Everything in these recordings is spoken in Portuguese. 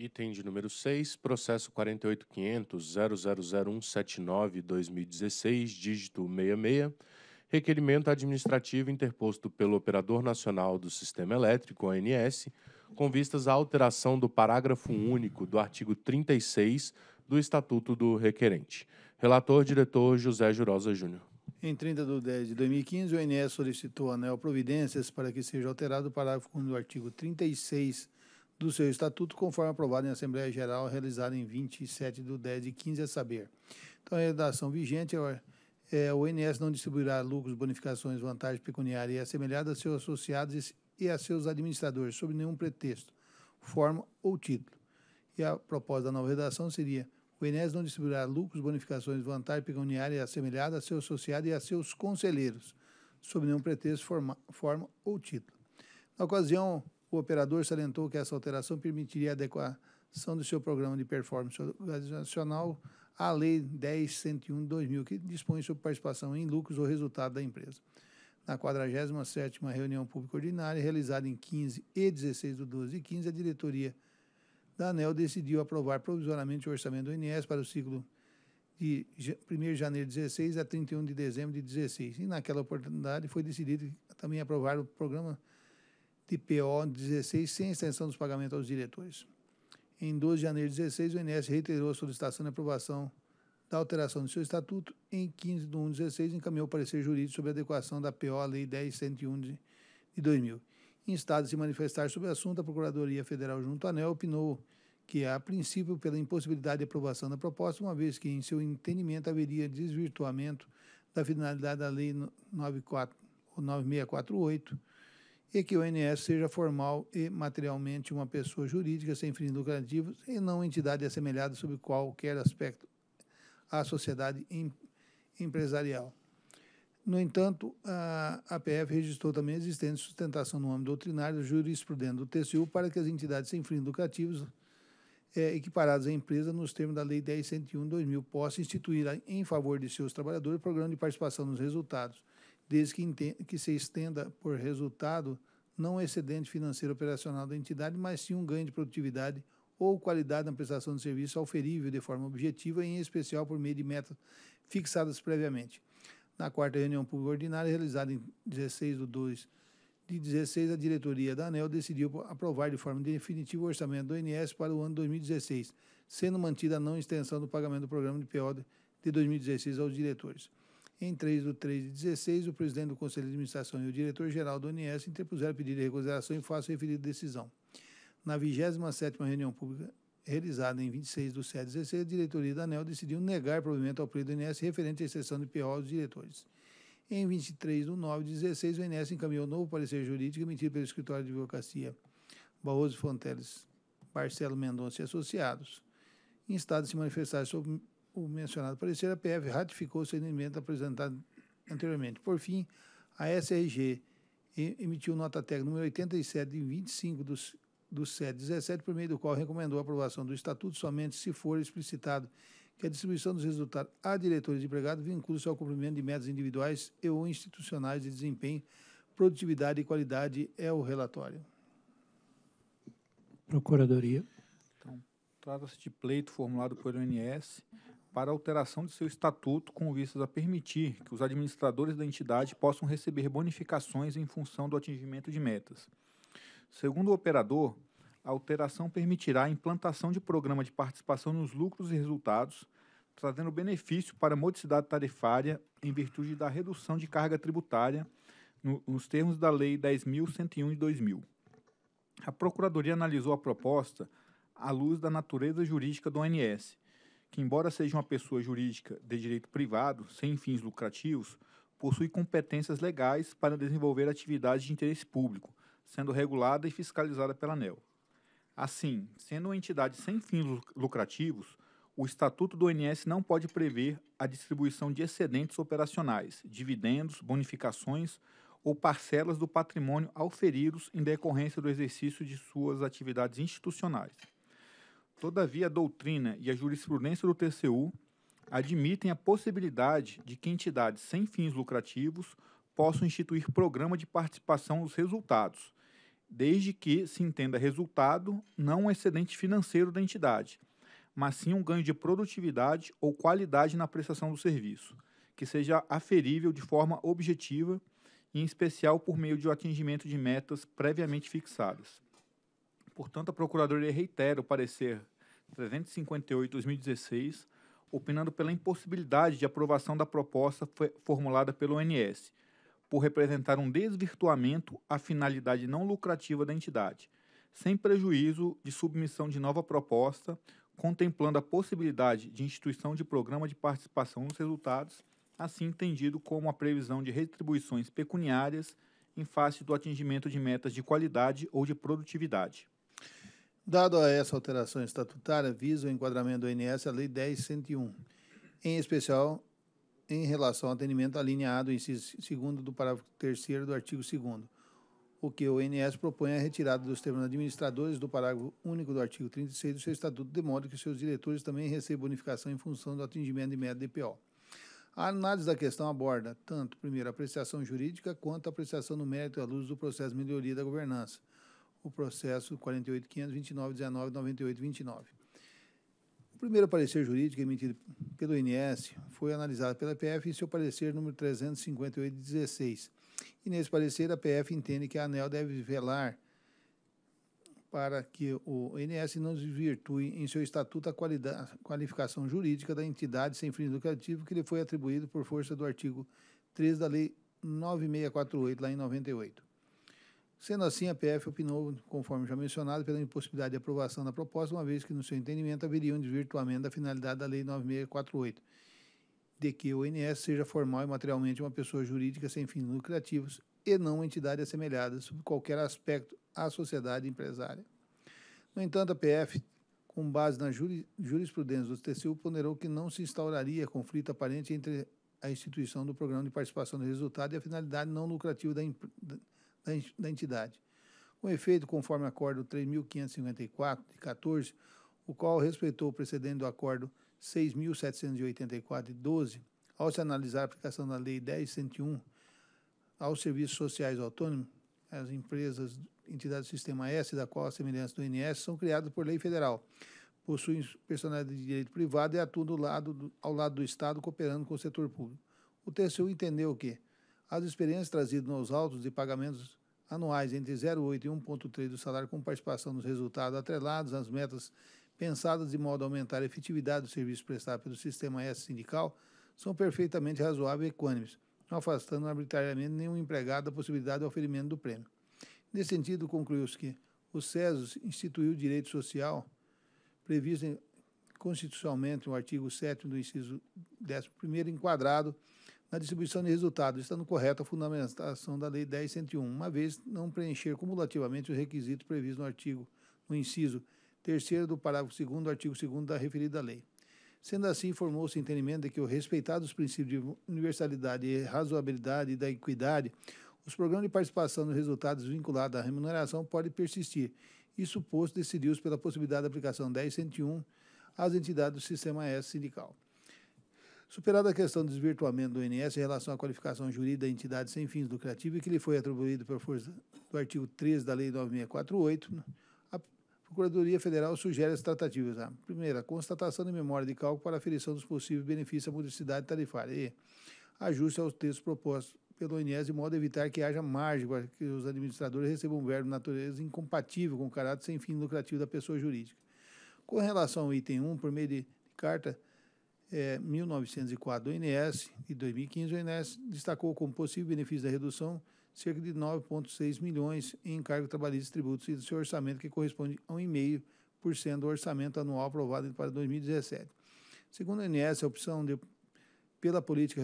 Item de número 6, processo 48.500.00179-2016, dígito 66, requerimento administrativo interposto pelo Operador Nacional do Sistema Elétrico, ONS, com vistas à alteração do parágrafo único do artigo 36 do Estatuto do Requerente. Relator, diretor José Jurosa Júnior. Em 30 de 10 de 2015, o ONS solicitou a Neoprovidências providências para que seja alterado o parágrafo 1 do artigo 36 do seu estatuto, conforme aprovado em Assembleia Geral realizada em 27 de 10 de 15, a saber. Então, a redação vigente é, o INS é não distribuirá lucros, bonificações, vantagens pecuniárias e assemelhadas a seus associados e a seus administradores, sob nenhum pretexto, forma ou título. E a proposta da nova redação seria o INS não distribuirá lucros, bonificações, vantagem pecuniária e assemelhada a seus associados e a seus conselheiros, sob nenhum pretexto, forma, forma ou título. Na ocasião o operador salientou que essa alteração permitiria a adequação do seu programa de performance organizacional à Lei 10.101 2000, que dispõe sobre participação em lucros ou resultado da empresa. Na 47ª reunião pública ordinária, realizada em 15 e 16 de 12 de 15, a diretoria da ANEL decidiu aprovar provisoriamente o orçamento do INS para o ciclo de 1 de janeiro de 16 a 31 de dezembro de 16. E naquela oportunidade foi decidido também aprovar o programa de PO 16 sem extensão dos pagamentos aos diretores. Em 12 de janeiro de 16, o INS reiterou a solicitação de aprovação da alteração do seu estatuto. Em 15 de 1 de 16, encaminhou parecer jurídico sobre a adequação da PO à Lei 10.101 de, de 2000. Em estado de se manifestar sobre o assunto, a Procuradoria Federal junto à ANEL opinou que há princípio pela impossibilidade de aprovação da proposta, uma vez que, em seu entendimento, haveria desvirtuamento da finalidade da Lei 94, 9648 e que o INS seja formal e materialmente uma pessoa jurídica sem fins lucrativos e não entidade assemelhada sob qualquer aspecto à sociedade em, empresarial. No entanto, a APF registrou também a existência de sustentação no âmbito doutrinário jurisprudente do TCU para que as entidades sem fins lucrativos é, equiparadas à empresa nos termos da Lei 10.101/2000 possam instituir em favor de seus trabalhadores programa de participação nos resultados, desde que, que se estenda por resultado não excedente financeiro operacional da entidade, mas sim um ganho de produtividade ou qualidade na prestação de serviço auferível de forma objetiva e em especial por meio de metas fixadas previamente. Na quarta reunião pública ordinária, realizada em 16 de 2 de 16, a diretoria da ANEL decidiu aprovar de forma definitiva o orçamento do INS para o ano 2016, sendo mantida a não extensão do pagamento do programa de PO de 2016 aos diretores. Em 3 de 3 de 16, o presidente do Conselho de Administração e o diretor-geral do ONS interpuseram pedido de reconsideração em face à referida decisão. Na 27ª reunião pública realizada em 26 de 7 de 16, a diretoria da ANEL decidiu negar provimento ao pleito do ONS referente à exceção de PO aos diretores. Em 23 de 9 de 16, o ONS encaminhou novo parecer jurídico emitido pelo Escritório de Advocacia Barroso Fonteles Barcelo Mendonça e Associados, em estado de se manifestar sobre o mencionado parecer, a PF ratificou o entendimento apresentado anteriormente. Por fim, a SRG emitiu nota técnica número 87 e 25 dos do CED 17, por meio do qual recomendou a aprovação do estatuto somente se for explicitado que a distribuição dos resultados a diretores e empregados vincula-se ao cumprimento de metas individuais e ou institucionais de desempenho, produtividade e qualidade é o relatório. Procuradoria. Então, trata-se de pleito formulado pelo INS para alteração de seu estatuto com vistas a permitir que os administradores da entidade possam receber bonificações em função do atingimento de metas. Segundo o operador, a alteração permitirá a implantação de programa de participação nos lucros e resultados, trazendo benefício para a modicidade tarifária em virtude da redução de carga tributária no, nos termos da Lei 10.101 de 2000. A Procuradoria analisou a proposta à luz da natureza jurídica do ONS que, embora seja uma pessoa jurídica de direito privado, sem fins lucrativos, possui competências legais para desenvolver atividades de interesse público, sendo regulada e fiscalizada pela ANEL. Assim, sendo uma entidade sem fins lucrativos, o Estatuto do ONS não pode prever a distribuição de excedentes operacionais, dividendos, bonificações ou parcelas do patrimônio auferidos em decorrência do exercício de suas atividades institucionais. Todavia, a doutrina e a jurisprudência do TCU admitem a possibilidade de que entidades sem fins lucrativos possam instituir programa de participação dos resultados, desde que se entenda resultado não um excedente financeiro da entidade, mas sim um ganho de produtividade ou qualidade na prestação do serviço, que seja aferível de forma objetiva e, em especial, por meio de atingimento de metas previamente fixadas. Portanto, a Procuradoria reitera o parecer 358-2016, opinando pela impossibilidade de aprovação da proposta formulada pelo ONS, por representar um desvirtuamento à finalidade não lucrativa da entidade, sem prejuízo de submissão de nova proposta, contemplando a possibilidade de instituição de programa de participação nos resultados, assim entendido como a previsão de retribuições pecuniárias em face do atingimento de metas de qualidade ou de produtividade. Dado a essa alteração estatutária, visa o enquadramento do INS à Lei 10.101, em especial em relação ao atendimento alinhado ao do inciso 2 do parágrafo 3 do artigo 2 o que o INS propõe a retirada dos termos administradores do parágrafo único do artigo 36 do seu estatuto, de modo que seus diretores também recebam bonificação em função do atingimento de meta DPO. A análise da questão aborda tanto, primeiro, a apreciação jurídica quanto a apreciação mérito à luz do processo de melhoria da governança, o processo 48.529.19.98.29. O primeiro parecer jurídico emitido pelo INS foi analisado pela PF em seu parecer número 358.16. E nesse parecer, a PF entende que a ANEL deve velar para que o INS não desvirtue em seu estatuto a qualificação jurídica da entidade sem fins lucrativos que lhe foi atribuído por força do artigo 3 da Lei 9648, lá em 98. Sendo assim, a PF opinou, conforme já mencionado, pela impossibilidade de aprovação da proposta, uma vez que, no seu entendimento, haveria um desvirtuamento da finalidade da Lei 9648, de que o INS seja formal e materialmente uma pessoa jurídica sem fins lucrativos e não uma entidade assemelhada, sob qualquer aspecto, à sociedade empresária. No entanto, a PF, com base na jurisprudência do TCU, ponderou que não se instauraria conflito aparente entre a instituição do programa de participação do resultado e a finalidade não lucrativa da empresa da entidade. Com efeito, conforme o Acordo 3.554, de 14, o qual respeitou o precedente do Acordo 6.784, de 12, ao se analisar a aplicação da Lei 10.101 aos serviços sociais autônomos, as empresas, entidades do Sistema S, da qual a semelhança do INS, são criadas por lei federal, possuem personalidade de direito privado e atuam do lado do, ao lado do Estado, cooperando com o setor público. O TCU entendeu que as experiências trazidas nos autos de pagamentos anuais entre 0,8 e 1,3 do salário com participação nos resultados atrelados às metas pensadas de modo a aumentar a efetividade do serviço prestado pelo sistema S sindical são perfeitamente razoáveis e equânimes, não afastando arbitrariamente nenhum empregado da possibilidade de oferimento do prêmio. Nesse sentido, concluiu-se que o SESOS instituiu o direito social previsto constitucionalmente no artigo 7 do inciso 11 enquadrado na distribuição de resultados, estando correta a fundamentação da Lei 10.101, uma vez não preencher cumulativamente os requisitos previstos no artigo, no inciso 3 do parágrafo 2 do artigo 2 da referida lei. Sendo assim, formou-se entendimento de que, respeitados os princípios de universalidade e razoabilidade e da equidade, os programas de participação nos resultados vinculados à remuneração podem persistir. Isso posto, decidiu-se pela possibilidade da aplicação 10.101 às entidades do Sistema S sindical. Superada a questão do desvirtuamento do INS em relação à qualificação jurídica da entidade sem fins lucrativos e que lhe foi atribuído por força do artigo 13 da Lei 9648, né? a Procuradoria Federal sugere as tratativas. A ah, primeira, constatação de memória de cálculo para aferição dos possíveis benefícios à modicidade tarifária. E ajuste aos textos propostos pelo INS de modo a evitar que haja margem para que os administradores recebam um verbo de natureza incompatível com o caráter sem fim lucrativo da pessoa jurídica. Com relação ao item 1, por meio de carta é, 1904 do INS e 2015 o INS destacou como possível benefício da redução cerca de 9,6 milhões em encargos trabalhistas, tributos e do seu orçamento, que corresponde a 1,5% do orçamento anual aprovado para 2017. Segundo o INS, a opção de, pela política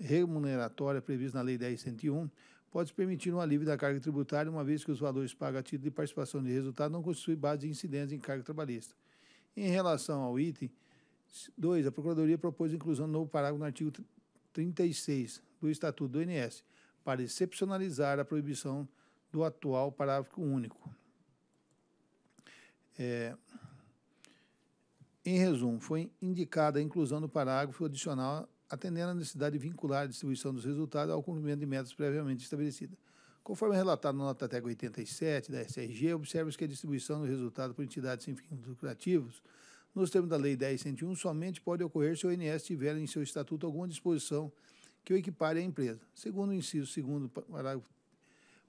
remuneratória prevista na Lei 10.101 pode permitir um alívio da carga tributária, uma vez que os valores pagos a título de participação de resultado não constituem base de incidência em carga trabalhista. Em relação ao item, 2. A Procuradoria propôs a inclusão do novo parágrafo no artigo 36 do Estatuto do INS para excepcionalizar a proibição do atual parágrafo único. É, em resumo, foi indicada a inclusão do parágrafo adicional atendendo à necessidade de vincular a distribuição dos resultados ao cumprimento de metas previamente estabelecidas. Conforme relatado na nota técnica 87 da SRG, observa-se que a distribuição do resultado por entidades sem fins lucrativos nos termos da Lei 10.101, somente pode ocorrer se o INS tiver em seu estatuto alguma disposição que o equipare à empresa. Segundo o inciso 2 parágrafo,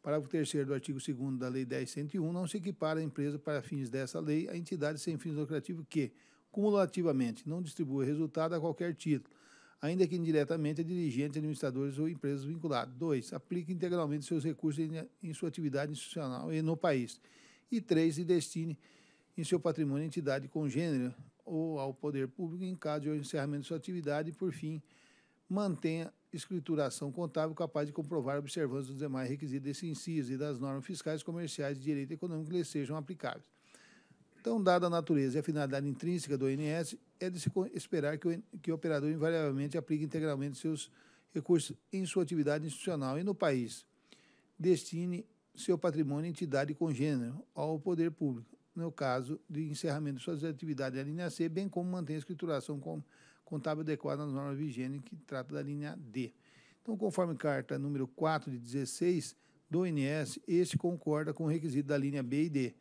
parágrafo 3 do artigo 2 da Lei 10.101, não se equipara à empresa para fins dessa lei a entidade sem fins lucrativos que, cumulativamente, não distribua resultado a qualquer título, ainda que indiretamente a dirigentes, administradores ou empresas vinculadas. 2. Aplique integralmente seus recursos em, em sua atividade institucional e no país. E 3. E destine em seu patrimônio entidade congênera ou ao poder público em caso de encerramento de sua atividade e, por fim, mantenha escrituração contábil capaz de comprovar a observância dos demais requisitos desse inciso e das normas fiscais, comerciais e de direito econômico que lhes sejam aplicáveis. Então, dada a natureza e a finalidade intrínseca do INS, é de se esperar que o, que o operador invariavelmente aplique integralmente seus recursos em sua atividade institucional e no país. Destine seu patrimônio à entidade congênero ao poder público, no caso de encerramento de suas atividades da linha C, bem como mantém a escrituração contábil adequada nas normas vigentes que trata da linha D. Então, conforme carta número 4 de 16 do INS, este concorda com o requisito da linha B e D,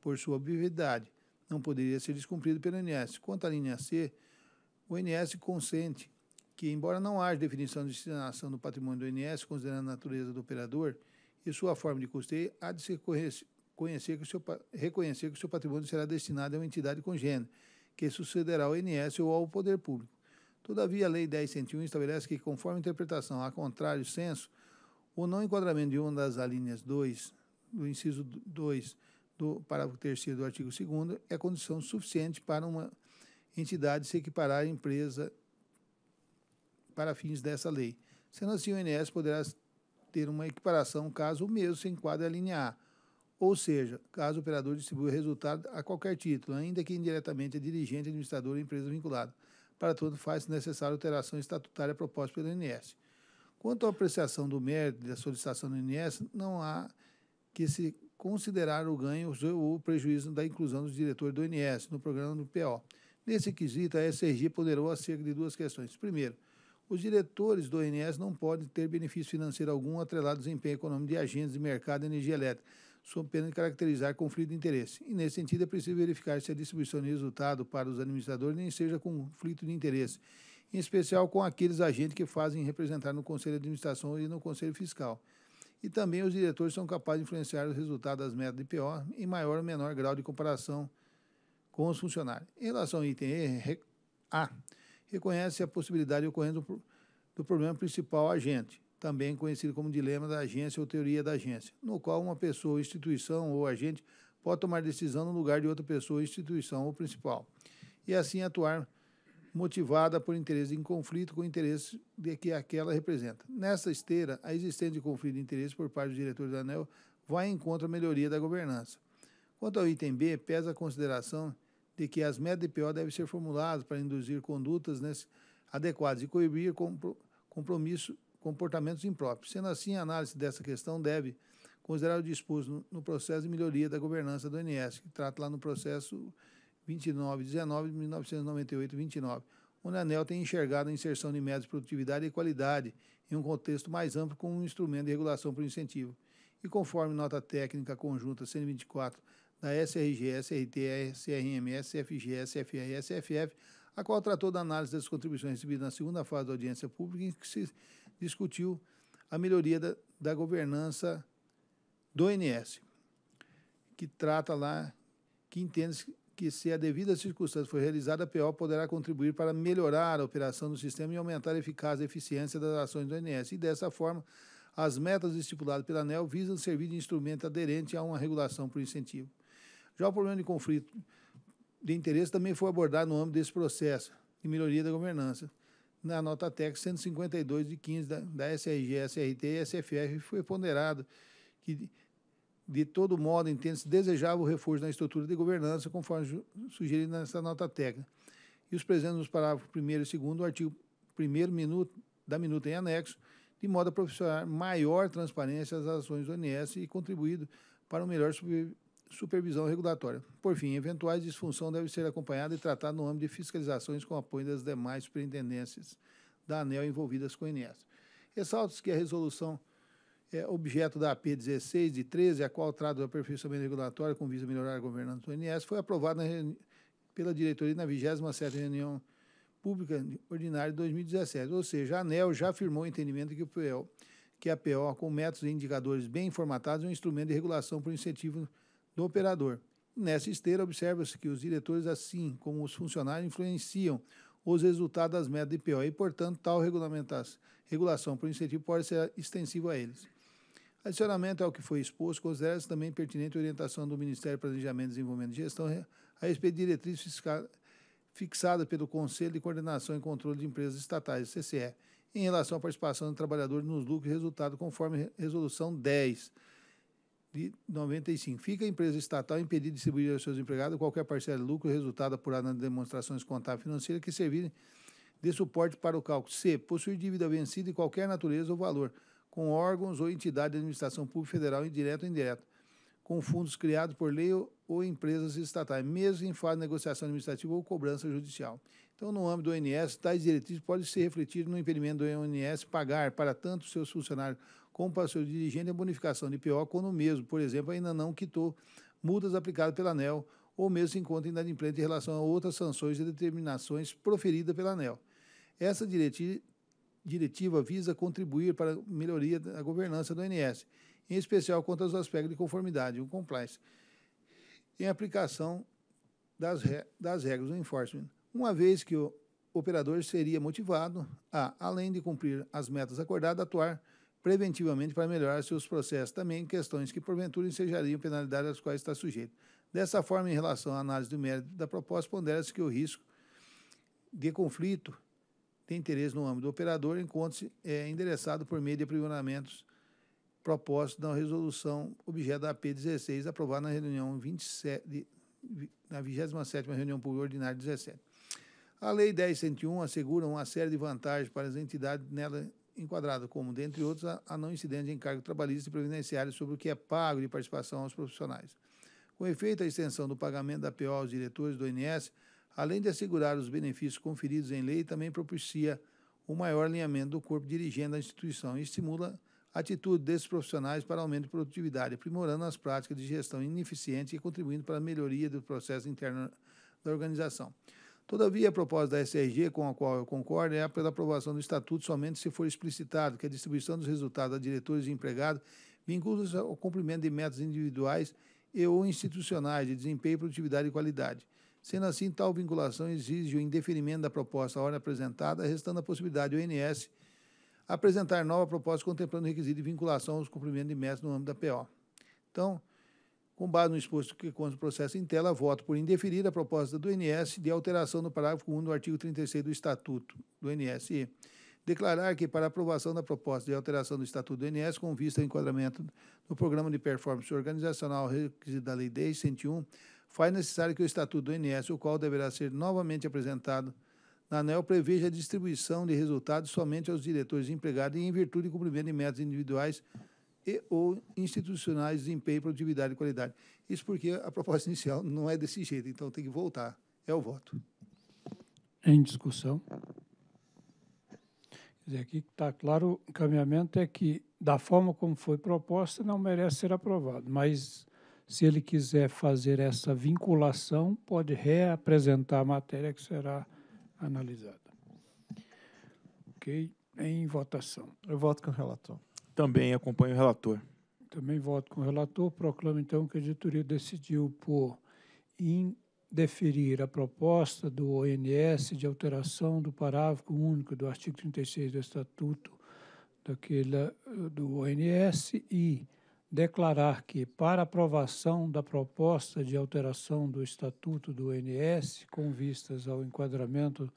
por sua obviedade, não poderia ser descumprido pelo INS. Quanto à linha C, o INS consente que, embora não haja definição de destinação do patrimônio do INS, considerando a natureza do operador e sua forma de custeio, há de se conhecer que o seu, reconhecer que o seu patrimônio será destinado a uma entidade congênita que sucederá ao INS ou ao poder público. Todavia, a Lei 10.101 estabelece que, conforme a interpretação a contrário senso, o não enquadramento de uma das alíneas 2 do inciso 2 do parágrafo 3 do artigo 2 é condição suficiente para uma entidade se equiparar à empresa para fins dessa lei. Sendo assim, o INS poderá ter uma equiparação caso o mesmo se enquadre à linha A ou seja, caso o operador distribua resultado a qualquer título, ainda que indiretamente a é dirigente, administrador ou empresa vinculada. Para tudo, faz-se necessária alteração estatutária proposta pelo INS. Quanto à apreciação do mérito da solicitação do INS, não há que se considerar o ganho ou o prejuízo da inclusão dos diretores do INS no programa do PO. Nesse quesito, a SRG ponderou acerca de duas questões. Primeiro, os diretores do INS não podem ter benefício financeiro algum atrelado ao desempenho econômico de agentes de mercado de energia elétrica sob pena de caracterizar conflito de interesse. E, nesse sentido, é preciso verificar se a distribuição de resultado para os administradores nem seja conflito de interesse, em especial com aqueles agentes que fazem representar no Conselho de Administração e no Conselho Fiscal. E também os diretores são capazes de influenciar os resultados das metas de PO em maior ou menor grau de comparação com os funcionários. Em relação ao item E, A, reconhece a possibilidade ocorrendo do problema principal agente, também conhecido como dilema da agência ou teoria da agência, no qual uma pessoa, instituição ou agente pode tomar decisão no lugar de outra pessoa, instituição ou principal, e assim atuar motivada por interesse em conflito com o interesse de que aquela representa. Nessa esteira, a existência de conflito de interesse por parte do diretor da ANEL vai em contra a melhoria da governança. Quanto ao item B, pesa a consideração de que as metas de PO devem ser formuladas para induzir condutas adequadas e coibir compromisso comportamentos impróprios. Sendo assim, a análise dessa questão deve considerar o disposto no processo de melhoria da governança do INS, que trata lá no processo 2919 1998-29, onde a ANEL tem enxergado a inserção de métodos de produtividade e qualidade em um contexto mais amplo como um instrumento de regulação por incentivo. E conforme nota técnica conjunta 124 da SRGS, SRT, CRMS, FGS, FRS, FF, a qual tratou da análise das contribuições recebidas na segunda fase da audiência pública, em que se discutiu a melhoria da, da governança do INS, que trata lá, que entende que se a devida circunstância for realizada, a PO poderá contribuir para melhorar a operação do sistema e aumentar a eficácia e eficiência das ações do INS. E dessa forma, as metas estipuladas pela ANEL visam servir de instrumento aderente a uma regulação por incentivo. Já o problema de conflito de interesse também foi abordado no âmbito desse processo de melhoria da governança. Na nota técnica 152 de 15 da, da SRG, SRT e SFF foi ponderado que de todo modo, entende-se desejável o reforço na estrutura de governança, conforme sugerido nessa nota técnica. E os presentes nos parágrafos 1 e 2 do artigo 1 da minuta em anexo, de modo a proporcionar maior transparência às ações do ONS e contribuído para o melhor supervisão regulatória. Por fim, eventuais disfunção devem ser acompanhadas e tratadas no âmbito de fiscalizações com apoio das demais superintendências da ANEL envolvidas com o INES. Ressalto-se que a resolução é objeto da AP 16 de 13, a qual trata do aperfeiçoamento regulatório com visa melhorar a governança do INES, foi aprovada pela diretoria na 27ª reunião pública ordinária de 2017, ou seja, a ANEL já afirmou o entendimento que o PL que a PO, com métodos e indicadores bem formatados, é um instrumento de regulação por incentivo do operador. Nessa esteira, observa-se que os diretores, assim como os funcionários, influenciam os resultados das metas de IPO e, portanto, tal regulação por incentivo pode ser extensiva a eles. Adicionamento ao que foi exposto, considera-se também pertinente a orientação do Ministério de Planejamento, Desenvolvimento e Gestão a respeito de diretrizes fiscal fixada pelo Conselho de Coordenação e Controle de Empresas Estatais, CCE, em relação à participação do trabalhador nos lucros e resultados, conforme Resolução 10 de 95. Fica a empresa estatal impedida de distribuir aos seus empregados qualquer parcela de lucro resultada por nas de demonstrações contábeis financeiras que servirem de suporte para o cálculo. C. Possuir dívida vencida de qualquer natureza ou valor, com órgãos ou entidade de administração pública federal, indireta ou indireta, com fundos criados por lei ou empresas estatais, mesmo em fase de negociação administrativa ou cobrança judicial. Então, no âmbito do ONS, tais diretrizes podem ser refletidas no impedimento do ONS pagar para tanto seus funcionários com o passeio dirigente a é bonificação de pior quando o mesmo, por exemplo, ainda não quitou multas aplicadas pela ANEL ou mesmo se encontra inadimplente em relação a outras sanções e determinações proferidas pela ANEL. Essa diretiva visa contribuir para a melhoria da governança do INS, em especial quanto aos aspectos de conformidade, o compliance, em aplicação das, re das regras do enforcement, uma vez que o operador seria motivado a, além de cumprir as metas acordadas, atuar preventivamente para melhorar seus processos também em questões que, porventura, ensejariam penalidades às quais está sujeito. Dessa forma, em relação à análise do mérito da proposta, pondera-se que o risco de conflito de interesse no âmbito do operador encontra se é, endereçado por meio de aprimoramentos propostos na resolução objeto da AP16, aprovada na reunião 27, na 27 reunião pública ordinária 17. A Lei 10.101 assegura uma série de vantagens para as entidades nela enquadrado como, dentre outros, a, a não incidência de encargo trabalhista e previdenciário sobre o que é pago de participação aos profissionais. Com efeito, a extensão do pagamento da PO aos diretores do INS, além de assegurar os benefícios conferidos em lei, também propicia o maior alinhamento do corpo dirigente da instituição e estimula a atitude desses profissionais para aumento de produtividade, aprimorando as práticas de gestão ineficiente e contribuindo para a melhoria do processo interno da organização. Todavia, a proposta da SRG, com a qual eu concordo, é a pela aprovação do Estatuto somente se for explicitado que a distribuição dos resultados a diretores e empregados vincula-se ao cumprimento de metas individuais e ou institucionais de desempenho, produtividade e qualidade. Sendo assim, tal vinculação exige o indeferimento da proposta à ordem apresentada, restando a possibilidade do ONS apresentar nova proposta contemplando o requisito de vinculação aos cumprimentos de metas no âmbito da PO. Então, com base no exposto que conta o processo em tela, voto por indeferir a proposta do INS de alteração no parágrafo 1 do artigo 36 do Estatuto do INSE. Declarar que, para aprovação da proposta de alteração do Estatuto do INS, com vista ao enquadramento do Programa de Performance Organizacional requisito da Lei 10.101, faz necessário que o Estatuto do INS, o qual deverá ser novamente apresentado na ANEL, preveja a distribuição de resultados somente aos diretores empregados em virtude de cumprimento de metas individuais e ou institucionais, desempenho, produtividade e qualidade. Isso porque a proposta inicial não é desse jeito, então tem que voltar. É o voto. Em discussão. Quer dizer, aqui está claro o encaminhamento é que, da forma como foi proposta, não merece ser aprovado, mas se ele quiser fazer essa vinculação, pode reapresentar a matéria que será analisada. Ok? Em votação. Eu voto com o relator. Também acompanho o relator. Também voto com o relator. Proclamo, então, que a editoria decidiu por indeferir a proposta do ONS de alteração do parágrafo único do artigo 36 do Estatuto daquela, do ONS e declarar que, para aprovação da proposta de alteração do Estatuto do ONS, com vistas ao enquadramento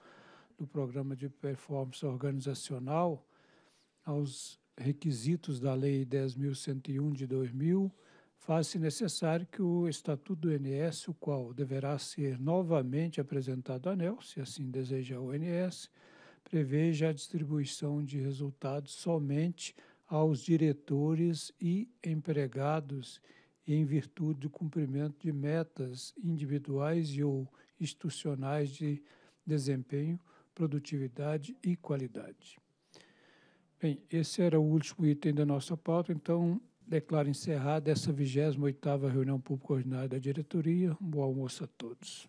do Programa de Performance Organizacional, aos requisitos da Lei 10.101 de 2000, faz-se necessário que o Estatuto do INS, o qual deverá ser novamente apresentado à ANEL, se assim deseja o ONS, preveja a distribuição de resultados somente aos diretores e empregados em virtude do cumprimento de metas individuais e ou institucionais de desempenho, produtividade e qualidade. Bem, esse era o último item da nossa pauta, então declaro encerrada essa 28ª reunião pública ordinária da diretoria. Um bom almoço a todos.